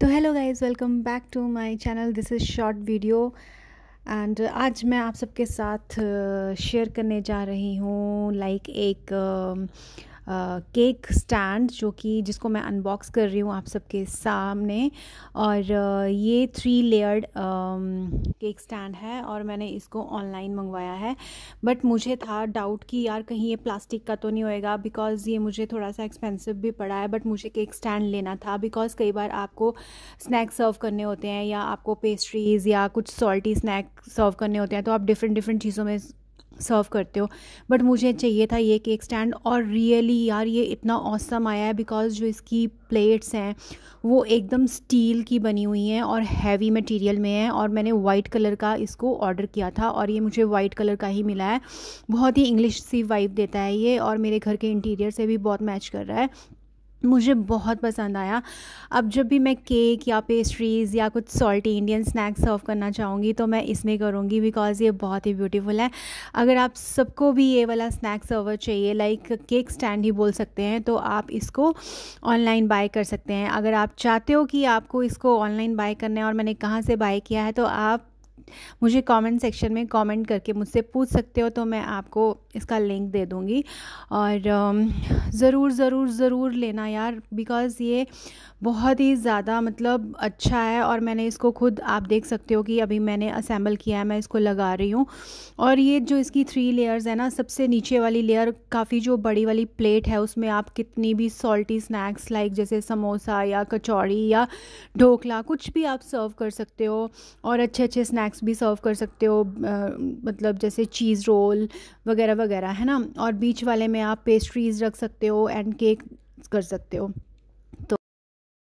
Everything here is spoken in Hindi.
तो hello guys welcome back to my channel this is short video and आज मैं आप सबके साथ शेयर uh, करने जा रही हूँ लाइक like एक um, केक स्टैंड जो कि जिसको मैं अनबॉक्स कर रही हूँ आप सबके सामने और ये थ्री लेयर्ड केक स्टैंड है और मैंने इसको ऑनलाइन मंगवाया है बट मुझे था डाउट कि यार कहीं ये प्लास्टिक का तो नहीं होएगा बिकॉज़ ये मुझे थोड़ा सा एक्सपेंसिव भी पड़ा है बट मुझे केक स्टैंड लेना था बिकॉज़ कई बार आपको स्नैक्स सर्व करने होते हैं या आपको पेस्ट्रीज़ या कुछ सॉल्टी स्नैक सर्व करने होते हैं तो आप डिफरेंट डिफरेंट चीज़ों में सर्व करते हो बट मुझे चाहिए था ये केक स्टैंड और रियली यार ये इतना औसम आया है बिकॉज जो इसकी प्लेट्स हैं वो एकदम स्टील की बनी हुई हैं और हैवी मटेरियल में है और मैंने वाइट कलर का इसको ऑर्डर किया था और ये मुझे वाइट कलर का ही मिला है बहुत ही इंग्लिश सी वाइब देता है ये और मेरे घर के इंटीरियर से भी बहुत मैच कर रहा है मुझे बहुत पसंद आया अब जब भी मैं केक या पेस्ट्रीज़ या कुछ सॉल्टी इंडियन स्नैक्स सर्व करना चाहूँगी तो मैं इसमें करूँगी बिकॉज़ ये बहुत ही ब्यूटीफुल है अगर आप सबको भी ये वाला स्नैक सर्वर चाहिए लाइक केक स्टैंड ही बोल सकते हैं तो आप इसको ऑनलाइन बाय कर सकते हैं अगर आप चाहते हो कि आपको इसको ऑनलाइन बाय करना है और मैंने कहाँ से बाय किया है तो आप मुझे कमेंट सेक्शन में कमेंट करके मुझसे पूछ सकते हो तो मैं आपको इसका लिंक दे दूँगी और um, ज़रूर ज़रूर ज़रूर लेना यार बिकॉज़ ये बहुत ही ज़्यादा मतलब अच्छा है और मैंने इसको खुद आप देख सकते हो कि अभी मैंने असेंबल किया है मैं इसको लगा रही हूँ और ये जो इसकी थ्री लेयर्स है ना सबसे नीचे वाली लेयर काफ़ी जो बड़ी वाली प्लेट है उसमें आप कितनी भी सॉल्टी स्नैक्स लाइक जैसे समोसा या कचौड़ी या ढोकला कुछ भी आप सर्व कर सकते हो और अच्छे अच्छे स्नैक्स स्नैक्स भी सर्व कर सकते हो मतलब जैसे चीज़ रोल वगैरह वगैरह है ना और बीच वाले में आप पेस्ट्रीज़ रख सकते हो एंड केक कर सकते हो